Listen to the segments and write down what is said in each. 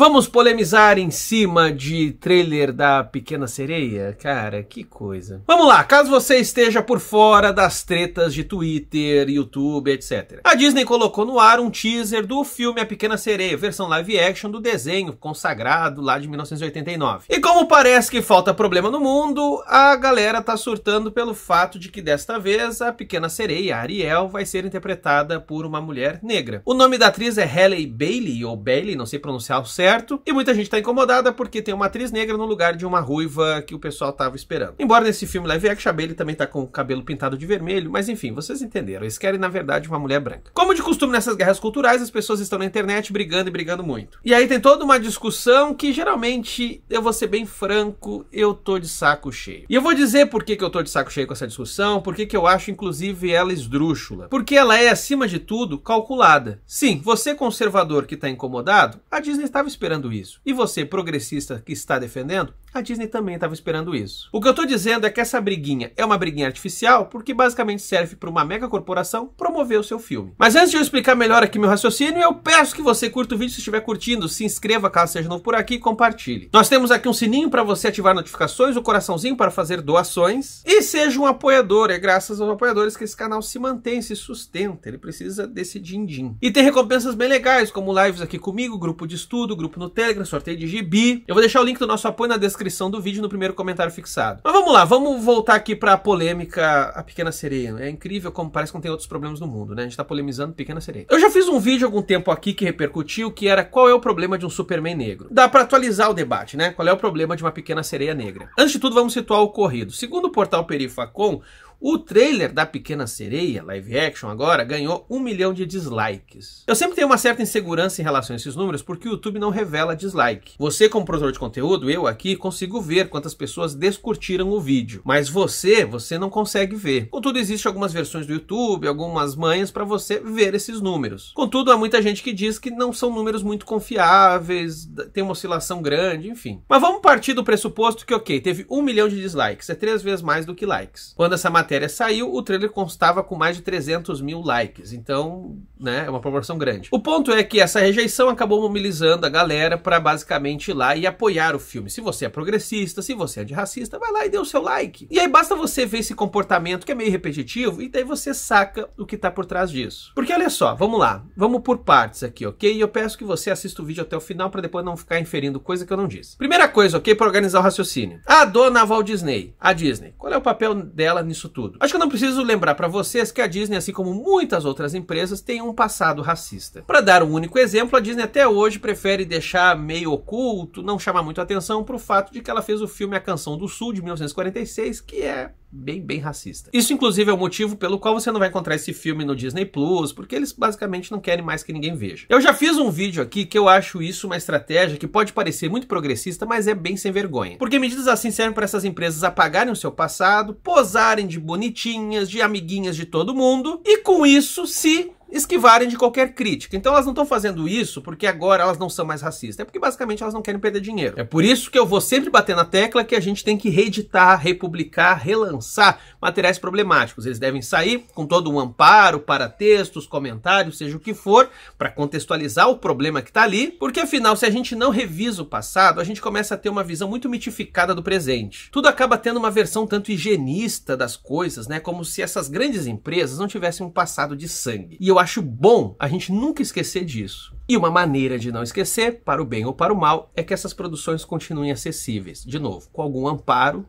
Vamos polemizar em cima de trailer da Pequena Sereia? Cara, que coisa. Vamos lá, caso você esteja por fora das tretas de Twitter, YouTube, etc. A Disney colocou no ar um teaser do filme A Pequena Sereia, versão live action do desenho consagrado lá de 1989. E como parece que falta problema no mundo, a galera tá surtando pelo fato de que desta vez a Pequena Sereia, Ariel, vai ser interpretada por uma mulher negra. O nome da atriz é Halle Bailey, ou Bailey, não sei pronunciar o certo, certo. E muita gente tá incomodada porque tem uma atriz negra no lugar de uma ruiva que o pessoal tava esperando. Embora nesse filme live action a Bailey também tá com o cabelo pintado de vermelho, mas enfim, vocês entenderam. Eles querem, na verdade, uma mulher branca. Como de costume nessas guerras culturais, as pessoas estão na internet brigando e brigando muito. E aí tem toda uma discussão que geralmente, eu vou ser bem franco, eu tô de saco cheio. E eu vou dizer por que, que eu tô de saco cheio com essa discussão, por que, que eu acho, inclusive, ela esdrúxula. Porque ela é, acima de tudo, calculada. Sim, você conservador que tá incomodado, a Disney estava esperando esperando isso. E você, progressista que está defendendo, a Disney também estava esperando isso. O que eu estou dizendo é que essa briguinha é uma briguinha artificial porque basicamente serve para uma mega corporação promover o seu filme. Mas antes de eu explicar melhor aqui meu raciocínio, eu peço que você curta o vídeo se estiver curtindo, se inscreva caso seja novo por aqui e compartilhe. Nós temos aqui um sininho para você ativar notificações, o um coraçãozinho para fazer doações e seja um apoiador. É graças aos apoiadores que esse canal se mantém, se sustenta. Ele precisa desse din-din. E tem recompensas bem legais, como lives aqui comigo, grupo de estudo, grupo grupo no Telegram, sorteio de gibi. Eu vou deixar o link do nosso apoio na descrição do vídeo, no primeiro comentário fixado. Mas vamos lá, vamos voltar aqui pra polêmica A Pequena Sereia. É incrível como parece que não tem outros problemas no mundo, né? A gente tá polemizando Pequena Sereia. Eu já fiz um vídeo algum tempo aqui que repercutiu, que era qual é o problema de um Superman negro. Dá pra atualizar o debate, né? Qual é o problema de uma Pequena Sereia negra? Antes de tudo, vamos situar o ocorrido. Segundo o portal Perifacom, o trailer da Pequena Sereia, live action agora, ganhou um milhão de dislikes. Eu sempre tenho uma certa insegurança em relação a esses números porque o YouTube não revela dislike. Você, como produtor de conteúdo, eu aqui, consigo ver quantas pessoas descurtiram o vídeo, mas você, você não consegue ver. Contudo, existe algumas versões do YouTube, algumas manhas para você ver esses números. Contudo, há muita gente que diz que não são números muito confiáveis, tem uma oscilação grande, enfim. Mas vamos partir do pressuposto que, ok, teve um milhão de dislikes, é três vezes mais do que likes. Quando essa matéria matéria saiu, o trailer constava com mais de 300 mil likes. Então, né, é uma proporção grande. O ponto é que essa rejeição acabou mobilizando a galera para basicamente ir lá e apoiar o filme. Se você é progressista, se você é racista, vai lá e dê o seu like. E aí basta você ver esse comportamento que é meio repetitivo e daí você saca o que tá por trás disso. Porque olha só, vamos lá, vamos por partes aqui, ok? E eu peço que você assista o vídeo até o final para depois não ficar inferindo coisa que eu não disse. Primeira coisa, ok? Para organizar o raciocínio. A dona Walt Disney, a Disney, qual é o papel dela nisso tudo? tudo. Acho que eu não preciso lembrar para vocês que a Disney, assim como muitas outras empresas, tem um passado racista. Para dar um único exemplo, a Disney até hoje prefere deixar meio oculto, não chamar muito atenção para o fato de que ela fez o filme A Canção do Sul de 1946, que é bem, bem racista. Isso, inclusive, é o motivo pelo qual você não vai encontrar esse filme no Disney Plus, porque eles basicamente não querem mais que ninguém veja. Eu já fiz um vídeo aqui que eu acho isso uma estratégia que pode parecer muito progressista, mas é bem sem vergonha. Porque medidas assim servem para essas empresas apagarem o seu passado, posarem de bonitinhas, de amiguinhas de todo mundo, e com isso se esquivarem de qualquer crítica. Então elas não estão fazendo isso porque agora elas não são mais racistas, é porque basicamente elas não querem perder dinheiro. É por isso que eu vou sempre bater na tecla que a gente tem que reeditar, republicar, relançar materiais problemáticos. Eles devem sair com todo um amparo para textos, comentários, seja o que for, para contextualizar o problema que está ali, porque afinal, se a gente não revisa o passado, a gente começa a ter uma visão muito mitificada do presente. Tudo acaba tendo uma versão tanto higienista das coisas, né, como se essas grandes empresas não tivessem um passado de sangue. E eu acho bom a gente nunca esquecer disso. E uma maneira de não esquecer, para o bem ou para o mal, é que essas produções continuem acessíveis, de novo, com algum amparo,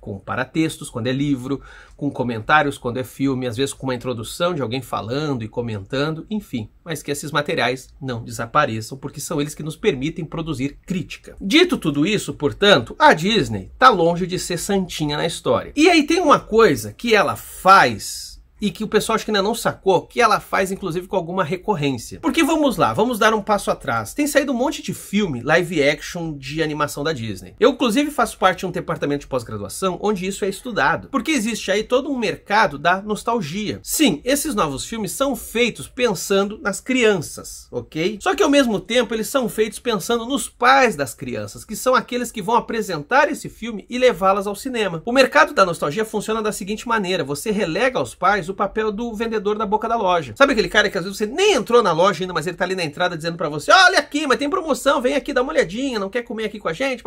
com paratextos quando é livro, com comentários quando é filme, às vezes com uma introdução de alguém falando e comentando, enfim, mas que esses materiais não desapareçam, porque são eles que nos permitem produzir crítica. Dito tudo isso, portanto, a Disney está longe de ser santinha na história. E aí tem uma coisa que ela faz e que o pessoal acho que ainda não sacou, que ela faz inclusive com alguma recorrência. Porque vamos lá, vamos dar um passo atrás. Tem saído um monte de filme live action de animação da Disney. Eu inclusive faço parte de um departamento de pós-graduação onde isso é estudado, porque existe aí todo um mercado da nostalgia. Sim, esses novos filmes são feitos pensando nas crianças, ok? Só que ao mesmo tempo eles são feitos pensando nos pais das crianças, que são aqueles que vão apresentar esse filme e levá-las ao cinema. O mercado da nostalgia funciona da seguinte maneira: você relega aos pais mais o papel do vendedor da boca da loja. Sabe aquele cara que às vezes você nem entrou na loja ainda, mas ele tá ali na entrada dizendo para você: olha aqui, mas tem promoção, vem aqui, dá uma olhadinha, não quer comer aqui com a gente,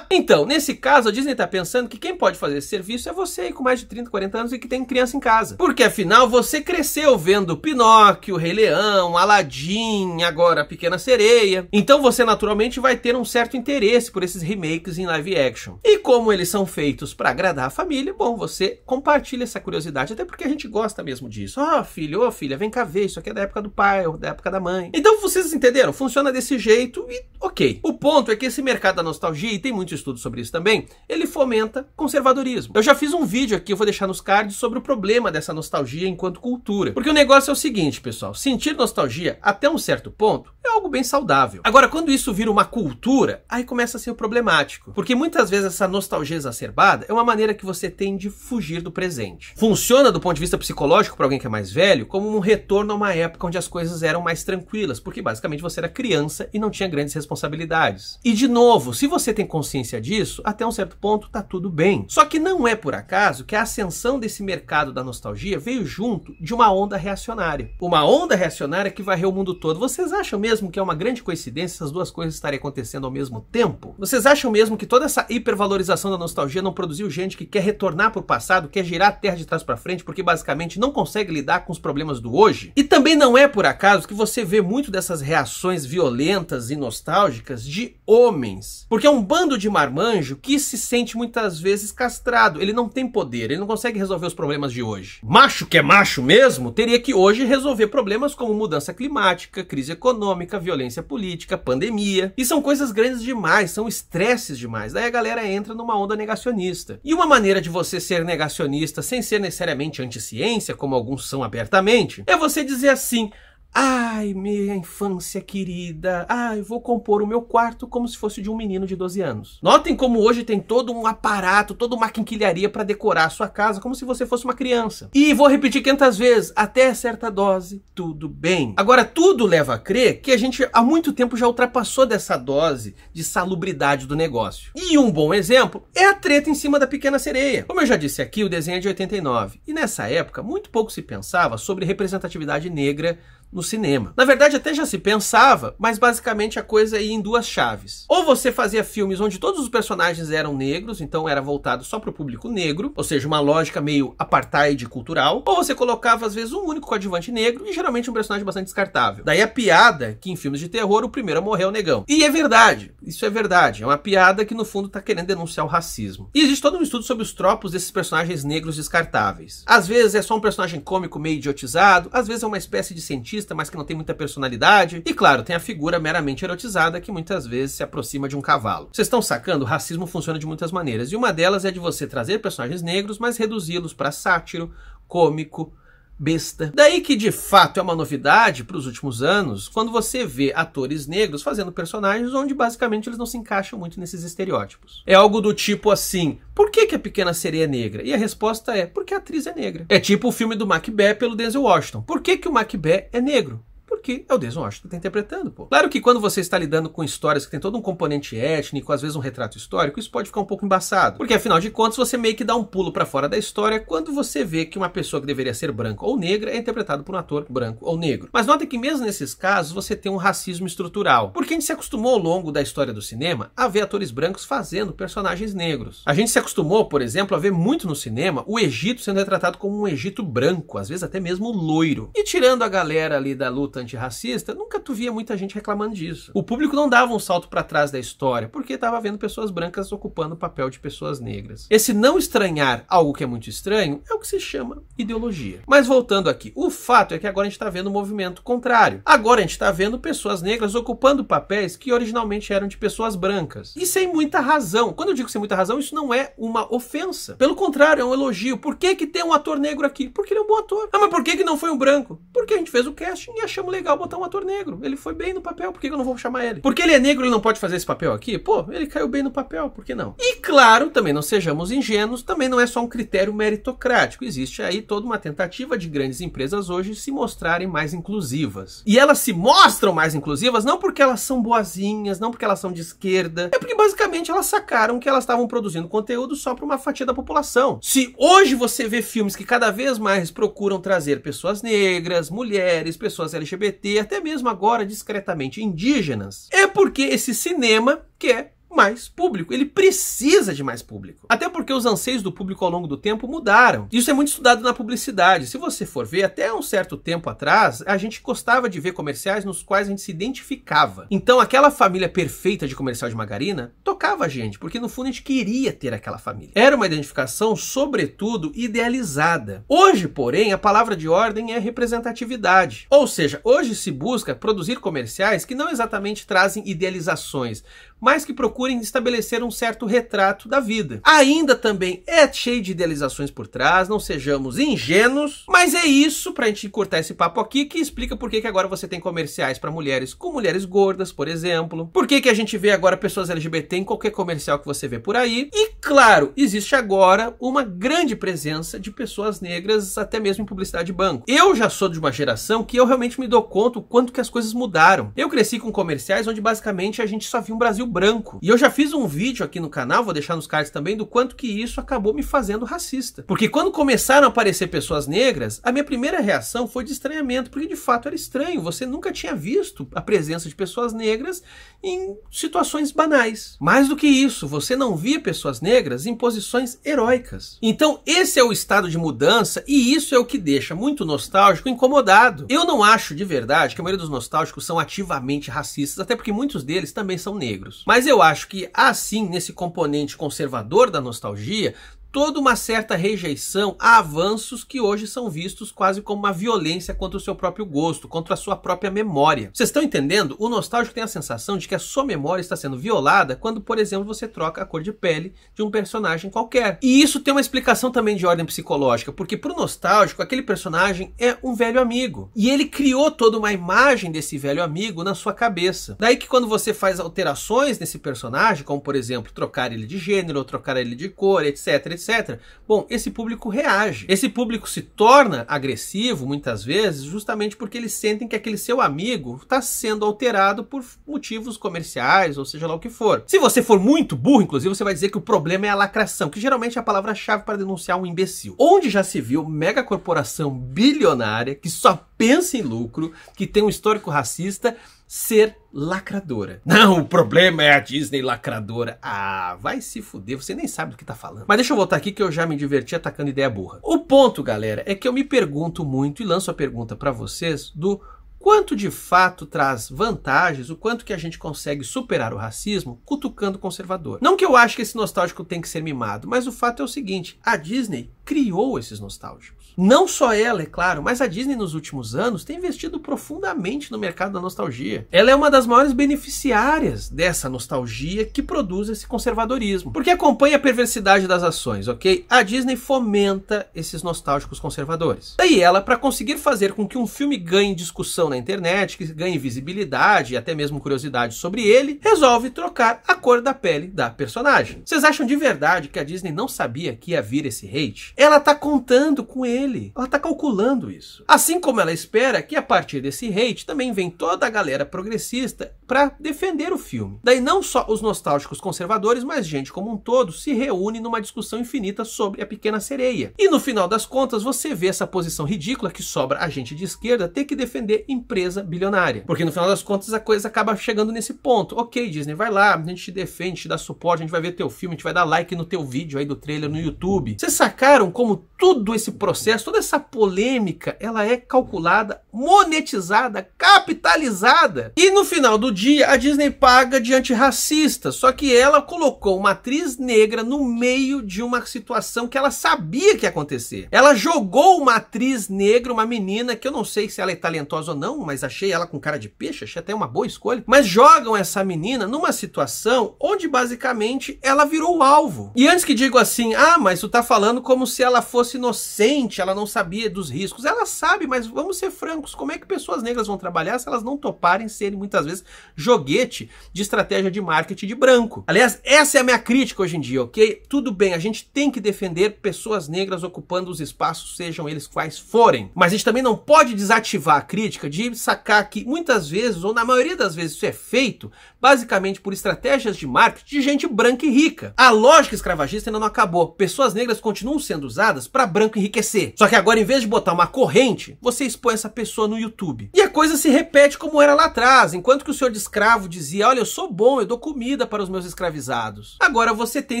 Então, nesse caso, a Disney tá pensando que quem pode fazer esse serviço é você com mais de 30, 40 anos e que tem criança em casa. Porque afinal, você cresceu vendo Pinóquio, Rei Leão, Aladdin, agora Pequena Sereia. Então você naturalmente vai ter um certo interesse por esses remakes em live action. E como eles são feitos para agradar a família, bom, você compartilha essa curiosidade, até porque a gente gente gosta mesmo disso. Ó, oh, filho, ô oh, filha, vem cá ver, isso aqui é da época do pai ou da época da mãe. Então vocês entenderam, funciona desse jeito e ok. O ponto é que esse mercado da nostalgia, e tem muito estudo sobre isso também, ele fomenta conservadorismo. Eu já fiz um vídeo aqui, eu vou deixar nos cards, sobre o problema dessa nostalgia enquanto cultura. Porque o negócio é o seguinte, pessoal, sentir nostalgia até um certo ponto é algo bem saudável. Agora, quando isso vira uma cultura, aí começa a ser problemático. Porque muitas vezes essa nostalgia exacerbada é uma maneira que você tem de fugir do presente. Funciona do ponto de vista psicológico para alguém que é mais velho como um retorno a uma época onde as coisas eram mais tranquilas, porque basicamente você era criança e não tinha grandes responsabilidades. E de novo, se você tem consciência disso, até um certo ponto tá tudo bem. Só que não é por acaso que a ascensão desse mercado da nostalgia veio junto de uma onda reacionária. Uma onda reacionária que varreu o mundo todo. Vocês acham mesmo mesmo que é uma grande coincidência essas duas coisas estarem acontecendo ao mesmo tempo? Vocês acham mesmo que toda essa hipervalorização da nostalgia não produziu gente que quer retornar para o passado, quer girar a terra de trás para frente, porque basicamente não consegue lidar com os problemas do hoje? E também não é por acaso que você vê muito dessas reações violentas e nostálgicas de homens. Porque é um bando de marmanjo que se sente muitas vezes castrado. Ele não tem poder, ele não consegue resolver os problemas de hoje. Macho que é macho mesmo, teria que hoje resolver problemas como mudança climática, crise econômica, econômica, violência política, pandemia. E são coisas grandes demais, são estresses demais. Daí a galera entra numa onda negacionista. E uma maneira de você ser negacionista sem ser necessariamente anti-ciência, como alguns são abertamente, é você dizer assim: Ai, minha infância querida. Ai, vou compor o meu quarto como se fosse de um menino de 12 anos. Notem como hoje tem todo um aparato, toda uma quinquilharia para decorar a sua casa como se você fosse uma criança. E vou repetir 500 vezes, até certa dose, tudo bem. Agora, tudo leva a crer que a gente há muito tempo já ultrapassou dessa dose de salubridade do negócio. E um bom exemplo é a treta em cima da pequena sereia. Como eu já disse aqui, o desenho é de 89. E nessa época, muito pouco se pensava sobre representatividade negra no cinema. Na verdade, até já se pensava, mas basicamente a coisa ia em duas chaves. Ou você fazia filmes onde todos os personagens eram negros, então era voltado só para o público negro, ou seja, uma lógica meio apartheid cultural, ou você colocava às vezes um único coadjuvante negro e geralmente um personagem bastante descartável. Daí a piada que em filmes de terror o primeiro a morrer é o negão. E é verdade, isso é verdade, é uma piada que no fundo está querendo denunciar o racismo. E existe todo um estudo sobre os tropos desses personagens negros descartáveis. Às vezes é só um personagem cômico meio idiotizado, às vezes é uma espécie de cientista mas que não tem muita personalidade. E claro, tem a figura meramente erotizada que muitas vezes se aproxima de um cavalo. Vocês estão sacando? O racismo funciona de muitas maneiras. E uma delas é de você trazer personagens negros, mas reduzi-los para sátiro, cômico, besta. Daí que de fato é uma novidade para os últimos anos, quando você vê atores negros fazendo personagens onde basicamente eles não se encaixam muito nesses estereótipos. É algo do tipo assim: por que, que a pequena sereia é negra? E a resposta é: porque a atriz é negra. É tipo o filme do Macbeth pelo Denzel Washington. Por que, que o Macbeth é negro? Porque é o Denzel Washington que está interpretando, pô. Claro que quando você está lidando com histórias que tem todo um componente étnico, às vezes um retrato histórico, isso pode ficar um pouco embaçado. Porque afinal de contas, você meio que dá um pulo para fora da história quando você vê que uma pessoa que deveria ser branca ou negra é interpretada por um ator branco ou negro. Mas nota que mesmo nesses casos você tem um racismo estrutural. Porque a gente se acostumou ao longo da história do cinema a ver atores brancos fazendo personagens negros. A gente se acostumou, por exemplo, a ver muito no cinema o Egito sendo retratado como um Egito branco, às vezes até mesmo loiro. E tirando a galera ali da luta antirracista, nunca tu via muita gente reclamando disso. O público não dava um salto para trás da história, porque estava vendo pessoas brancas ocupando o papel de pessoas negras. Esse não estranhar algo que é muito estranho é o que se chama ideologia. Mas voltando aqui, o fato é que agora a gente está vendo o um movimento contrário. Agora a gente está vendo pessoas negras ocupando papéis que originalmente eram de pessoas brancas. E sem muita razão. Quando eu digo sem muita razão, isso não é uma ofensa. Pelo contrário, é um elogio. Por que, que tem um ator negro aqui? Porque ele é um bom ator. Ah, mas por que, que não foi um branco? Porque a gente fez o casting e achamos legal legal botar um ator negro. Ele foi bem no papel, por que eu não vou chamar ele? Porque ele é negro, ele não pode fazer esse papel aqui? Pô, ele caiu bem no papel, por que não? E claro, também não sejamos ingênuos, também não é só um critério meritocrático. Existe aí toda uma tentativa de grandes empresas hoje se mostrarem mais inclusivas. E elas se mostram mais inclusivas não porque elas são boazinhas, não porque elas são de esquerda, é porque basicamente elas sacaram que elas estavam produzindo conteúdo só para uma fatia da população. Se hoje você vê filmes que cada vez mais procuram trazer pessoas negras, mulheres, pessoas LGBT, LGBT, até mesmo agora discretamente indígenas, é porque esse cinema quer é mais público. Ele precisa de mais público. Até porque os anseios do público ao longo do tempo mudaram. Isso é muito estudado na publicidade. Se você for ver, até um certo tempo atrás, a gente gostava de ver comerciais nos quais a gente se identificava. Então, aquela família perfeita de comercial de margarina tocava a gente, porque no fundo a gente queria ter aquela família. Era uma identificação, sobretudo, idealizada. Hoje, porém, a palavra de ordem é representatividade. Ou seja, hoje se busca produzir comerciais que não exatamente trazem idealizações, mas que procurem estabelecer um certo retrato da vida. Ainda também é cheio de idealizações por trás, não sejamos ingênuos, mas é isso pra gente cortar esse papo aqui que explica por que, que agora você tem comerciais para mulheres com mulheres gordas, por exemplo, por que, que a gente vê agora pessoas LGBT em qualquer comercial que você vê por aí, e claro, existe agora uma grande presença de pessoas negras, até mesmo em publicidade de banco. Eu já sou de uma geração que eu realmente me dou conta o quanto que as coisas mudaram. Eu cresci com comerciais onde basicamente a gente só via um Brasil branco. E eu já fiz um vídeo aqui no canal, vou deixar nos cards também, do quanto que isso acabou me fazendo racista. Porque quando começaram a aparecer pessoas negras, a minha primeira reação foi de estranhamento, porque de fato era estranho. Você nunca tinha visto a presença de pessoas negras em situações banais. Mais do que isso, você não via pessoas negras em posições heróicas. Então, esse é o estado de mudança e isso é o que deixa muito nostálgico incomodado. Eu não acho de verdade que a maioria dos nostálgicos são ativamente racistas, até porque muitos deles também são negros. Mas eu acho que, assim, nesse componente conservador da nostalgia, toda uma certa rejeição a avanços que hoje são vistos quase como uma violência contra o seu próprio gosto, contra a sua própria memória. Vocês estão entendendo? O nostálgico tem a sensação de que a sua memória está sendo violada quando, por exemplo, você troca a cor de pele de um personagem qualquer. E isso tem uma explicação também de ordem psicológica, porque para o nostálgico, aquele personagem é um velho amigo. E ele criou toda uma imagem desse velho amigo na sua cabeça. Daí que quando você faz alterações nesse personagem, como por exemplo, trocar ele de gênero, ou trocar ele de cor, etc, etc. Bom, esse público reage. Esse público se torna agressivo muitas vezes justamente porque eles sentem que aquele seu amigo está sendo alterado por motivos comerciais ou seja lá o que for. Se você for muito burro, inclusive, você vai dizer que o problema é a lacração, que geralmente é a palavra-chave para denunciar um imbecil. Onde já se viu mega corporação bilionária que só pensa em lucro, que tem um histórico racista ser lacradora. Não, o problema é a Disney lacradora. Ah, vai se fuder, você nem sabe do que tá falando. Mas deixa eu voltar aqui que eu já me diverti atacando ideia burra. O ponto, galera, é que eu me pergunto muito e lanço a pergunta para vocês do quanto de fato traz vantagens, o quanto que a gente consegue superar o racismo cutucando o conservador. Não que eu acho que esse nostálgico tem que ser mimado, mas o fato é o seguinte, a Disney criou esses nostálgicos. Não só ela, é claro, mas a Disney nos últimos anos tem investido profundamente no mercado da nostalgia. Ela é uma das maiores beneficiárias dessa nostalgia que produz esse conservadorismo, porque acompanha a perversidade das ações, ok? A Disney fomenta esses nostálgicos conservadores. Daí ela, para conseguir fazer com que um filme ganhe discussão na internet, que ganhe visibilidade e até mesmo curiosidade sobre ele, resolve trocar a cor da pele da personagem. Vocês acham de verdade que a Disney não sabia que ia vir esse hate? Ela está contando com ele, ela está calculando isso. Assim como ela espera que a partir desse hate também vem toda a galera progressista para defender o filme. Daí não só os nostálgicos conservadores, mas gente como um todo se reúne numa discussão infinita sobre a pequena sereia. E no final das contas você vê essa posição ridícula que sobra a gente de esquerda ter que defender empresa bilionária. Porque no final das contas a coisa acaba chegando nesse ponto. Ok, Disney, vai lá, a gente te defende, te dá suporte, a gente vai ver teu filme, a gente vai dar like no teu vídeo aí do trailer no YouTube. Vocês sacaram como todo esse processo, toda essa polêmica, ela é calculada, monetizada, capitalizada. E no final do dia, a Disney paga de antirracista, só que ela colocou uma atriz negra no meio de uma situação que ela sabia que ia acontecer. Ela jogou uma atriz negra, uma menina, que eu não sei se ela é talentosa ou não, mas achei ela com cara de peixe, achei até uma boa escolha, mas jogam essa menina numa situação onde basicamente ela virou o alvo. E antes que digo assim, ah, mas tu tá falando como se ela fosse inocente, ela não sabia dos riscos. Ela sabe, mas vamos ser francos, como é que pessoas negras vão trabalhar se elas não toparem serem muitas vezes joguete de estratégia de marketing de branco? Aliás, essa é a minha crítica hoje em dia, ok? Tudo bem, a gente tem que defender pessoas negras ocupando os espaços, sejam eles quais forem. Mas a gente também não pode desativar a crítica de sacar que muitas vezes, ou na maioria das vezes, isso é feito basicamente por estratégias de marketing de gente branca e rica. A lógica escravagista ainda não acabou. Pessoas negras continuam sendo sendo usadas para branco enriquecer. Só que agora, em vez de botar uma corrente, você expõe essa pessoa no YouTube. E a coisa se repete como era lá atrás, enquanto que o senhor de escravo dizia, olha, eu sou bom, eu dou comida para os meus escravizados. Agora você tem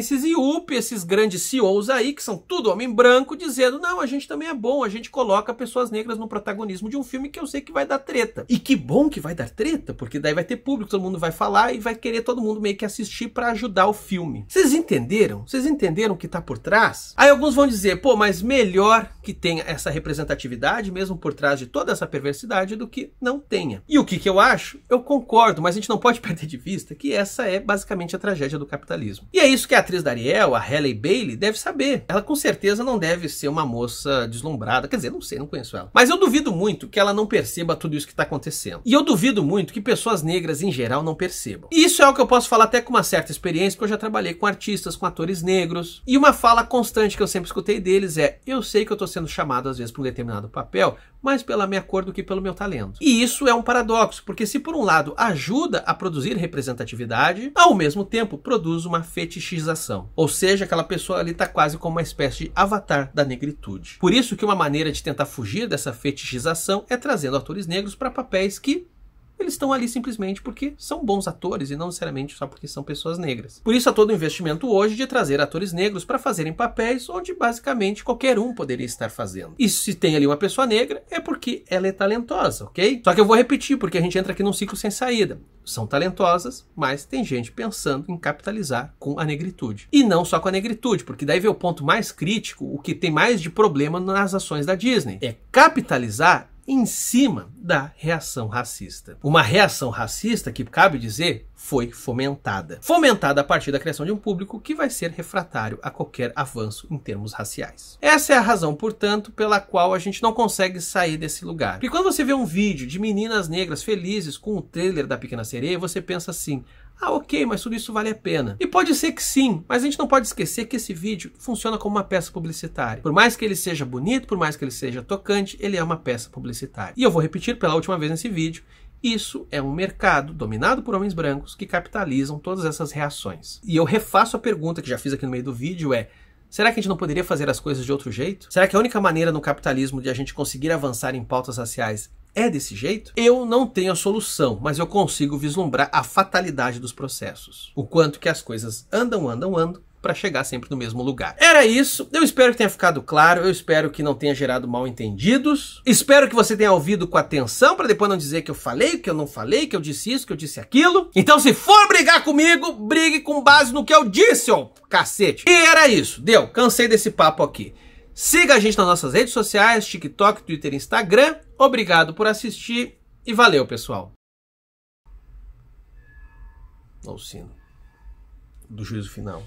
esses IUP, esses grandes CEOs aí, que são tudo homem branco, dizendo, não, a gente também é bom, a gente coloca pessoas negras no protagonismo de um filme que eu sei que vai dar treta. E que bom que vai dar treta, porque daí vai ter público, todo mundo vai falar e vai querer todo mundo meio que assistir para ajudar o filme. Vocês entenderam? Vocês entenderam o que tá por trás? Aí alguns vão dizer, pô, mas melhor que tenha essa representatividade, mesmo por trás de toda essa perversidade, do que não tenha. E o que, que eu acho? Eu concordo, mas a gente não pode perder de vista que essa é basicamente a tragédia do capitalismo. E é isso que a atriz da Ariel, a Halle Bailey, deve saber. Ela com certeza não deve ser uma moça deslumbrada, quer dizer, não sei, não conheço ela. Mas eu duvido muito que ela não perceba tudo isso que está acontecendo. E eu duvido muito que pessoas negras em geral não percebam. E isso é o que eu posso falar até com uma certa experiência, porque eu já trabalhei com artistas, com atores negros. E uma fala constante que eu sempre escutei escutei deles é: eu sei que eu estou sendo chamado às vezes para um determinado papel, mas pela minha cor do que pelo meu talento. E isso é um paradoxo, porque se por um lado ajuda a produzir representatividade, ao mesmo tempo produz uma fetichização. Ou seja, aquela pessoa ali está quase como uma espécie de avatar da negritude. Por isso que uma maneira de tentar fugir dessa fetichização é trazendo atores negros para papéis que eles estão ali simplesmente porque são bons atores e não necessariamente só porque são pessoas negras. Por isso há todo o investimento hoje de trazer atores negros para fazerem papéis onde basicamente qualquer um poderia estar fazendo. E se tem ali uma pessoa negra é porque ela é talentosa, ok? Só que eu vou repetir porque a gente entra aqui num ciclo sem saída. São talentosas, mas tem gente pensando em capitalizar com a negritude. E não só com a negritude, porque daí vem o ponto mais crítico, o que tem mais de problema nas ações da Disney. É capitalizar em cima da reação racista. Uma reação racista que, cabe dizer, foi fomentada. Fomentada a partir da criação de um público que vai ser refratário a qualquer avanço em termos raciais. Essa é a razão, portanto, pela qual a gente não consegue sair desse lugar. Porque quando você vê um vídeo de meninas negras felizes com o trailer da Pequena Sereia, você pensa assim: ah, ok, mas tudo isso vale a pena. E pode ser que sim, mas a gente não pode esquecer que esse vídeo funciona como uma peça publicitária. Por mais que ele seja bonito, por mais que ele seja tocante, ele é uma peça publicitária. E eu vou repetir pela última vez nesse vídeo, isso é um mercado dominado por homens brancos que capitalizam todas essas reações. E eu refaço a pergunta que já fiz aqui no meio do vídeo é Será que a gente não poderia fazer as coisas de outro jeito? Será que a única maneira no capitalismo de a gente conseguir avançar em pautas raciais é desse jeito? Eu não tenho a solução, mas eu consigo vislumbrar a fatalidade dos processos. O quanto que as coisas andam, andam, andam para chegar sempre no mesmo lugar. Era isso. Eu espero que tenha ficado claro, eu espero que não tenha gerado mal entendidos. Espero que você tenha ouvido com atenção para depois não dizer que eu falei, que eu não falei, que eu disse isso, que eu disse aquilo. Então se for brigar comigo, brigue com base no que eu disse, ó, cacete. E era isso. Deu. Cansei desse papo aqui. Siga a gente nas nossas redes sociais, TikTok, Twitter, Instagram. Obrigado por assistir e valeu, pessoal. Olha o sino do juízo final.